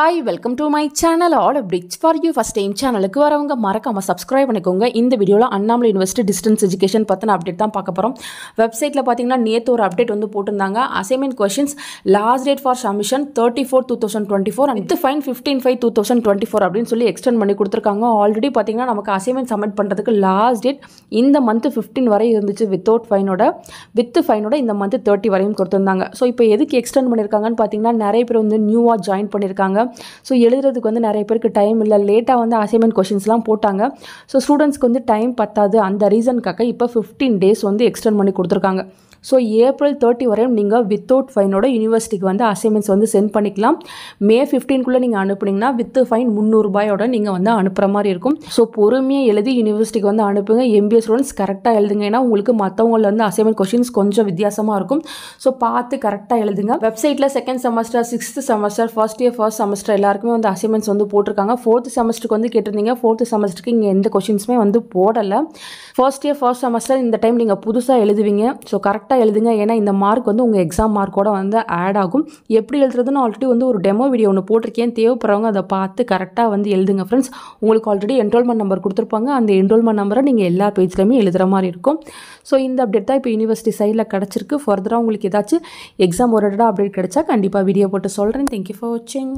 hi welcome to my channel all bricks for you first time சேனலுக்கு வரவங்க மறக்காம subscribe பண்ணிக்கோங்க இந்த வீடியோவில் அண்ணாமலை யூனிவர்சிட்டி டிஸ்டன்ஸ் எஜுகேஷன் பற்றின அப்டேட் தான் பார்க்க போகிறோம் வெப்சைட்டில் பார்த்தீங்கன்னா நேற்று ஒரு அப்டேட் வந்து போட்டிருந்தாங்க assignment questions last date for submission thirty four two thousand twenty four and fine fifteen five two thousand twenty four அப்படின்னு சொல்லி எக்ஸ்டெண்ட் பண்ணி கொடுத்துருக்காங்க ஆல்ரெடி பார்த்தீங்கன்னா நமக்கு அசைன்மெண்ட் சப்மிட் பண்ணுறதுக்கு லாஸ்ட் டேட் இந்த மந்த் ஃபிஃப்டீன் வரை இருந்துச்சு வித்தவுட் ஃபைனோட வித் ஃபைனோட இந்த மந்த் தேர்ட்டி வரையும் கொடுத்துருந்தாங்க ஸோ இப்போ எதுக்கு எக்ஸ்டெண்ட் பண்ணியிருக்காங்கன்னு பார்த்தீங்கன்னா நிறைய பேர் வந்து நியூவாக ஜாயின் பண்ணியிருக்காங்க ஸோ எழுதுறதுக்கு வந்து நிறைய பேருக்கு டைம் இல்லை லேட்டாக வந்து அசைன்மெண்ட் கொஷின்ஸ்லாம் போட்டாங்க ஸோ ஸ்டூடெண்ட்ஸ்க்கு வந்து டைம் பத்தாது அந்த ரீசனுக்காக இப்போ ஃபிஃப்டீன் டேஸ் வந்து எக்ஸ்டென்ட் பண்ணி கொடுத்துருக்காங்க ஸோ ஏப்ரல் தேர்ட்டி வரையும் நீங்கள் வித்தவுட் ஃபைனோட யூனிவர்சிட்டிக்கு வந்து அசைன்மெண்ட்ஸ் வந்து சென்ட் பண்ணிக்கலாம் மே ஃபிஃப்டீன்குள்ளே நீங்கள் அனுப்புனீங்கன்னா வித் ஃபைன் முந்நூறுபாயோட நீங்கள் வந்து அனுப்புகிற மாதிரி இருக்கும் ஸோ பொறுமையாக எழுதி யூனிவர்சிட்டிக்கு வந்து அனுப்புங்க எம்பிஎஸ் ஸ்டூடெண்ட்ஸ் கரெக்டாக எழுதுங்க ஏன்னா உங்களுக்கு வந்து அசைன்மெண்ட் கொஷின்ஸ் கொஞ்சம் வித்தியாசமாக இருக்கும் ஸோ பார்த்து கரெக்டாக எழுதுங்க வெப்சைட்டில் second semester sixth semester first year first semester எல்லாருக்குமே வந்து அசைன்மெண்ட்ஸ் வந்து போட்டிருக்காங்க ஃபோர்த் செமஸ்டருக்கு வந்து கேட்டிருந்தீங்க ஃபோர்த் செமஸ்டருக்கு இங்கே எந்த கொஷின்ஸுமே வந்து போடலை ஃபர்ஸ்ட் இயர் ஃபர்ஸ்ட் செமஸ்டர் இந்த டைம் நீங்கள் புதுசாக எழுதுவீங்க ஸோ கரெக்டாக எழுதுங்க ஏன்னா இந்த மார்க் வந்து உங்கள் எக்ஸாம் மார்க்கோட வந்து ஆட் ஆகும் எப்படி எழுதுறதுன்னு ஆல்ரெடி வந்து ஒரு டெமோ வீடியோ ஒன்று போட்டிருக்கேன் தேவைப்படுறவங்க அதை பார்த்து கரெக்டாக வந்து எழுதுங்க ஃப்ரெண்ட்ஸ் உங்களுக்கு ஆல்ரெடி என்ரோல்மெண்ட் நம்பர் கொடுத்துருப்பாங்க அந்த என்ரோல்மெண்ட் நம்பரை நீங்கள் எல்லா பேஜ்லையுமே எழுதுகிற மாதிரி இருக்கும் ஸோ இந்த அப்டேட் தான் இப்போ யூனிவர்சிட்டி சைடில் கிடச்சிருக்கு ஃபர்தராக உங்களுக்கு ஏதாச்சும் எக்ஸாம் ஓரடடாக அப்டேட் கிடச்சா கண்டிப்பாக வீடியோ போட்டு சொல்கிறேன் தேங்க்யூ ஃபார் வாட்சிங்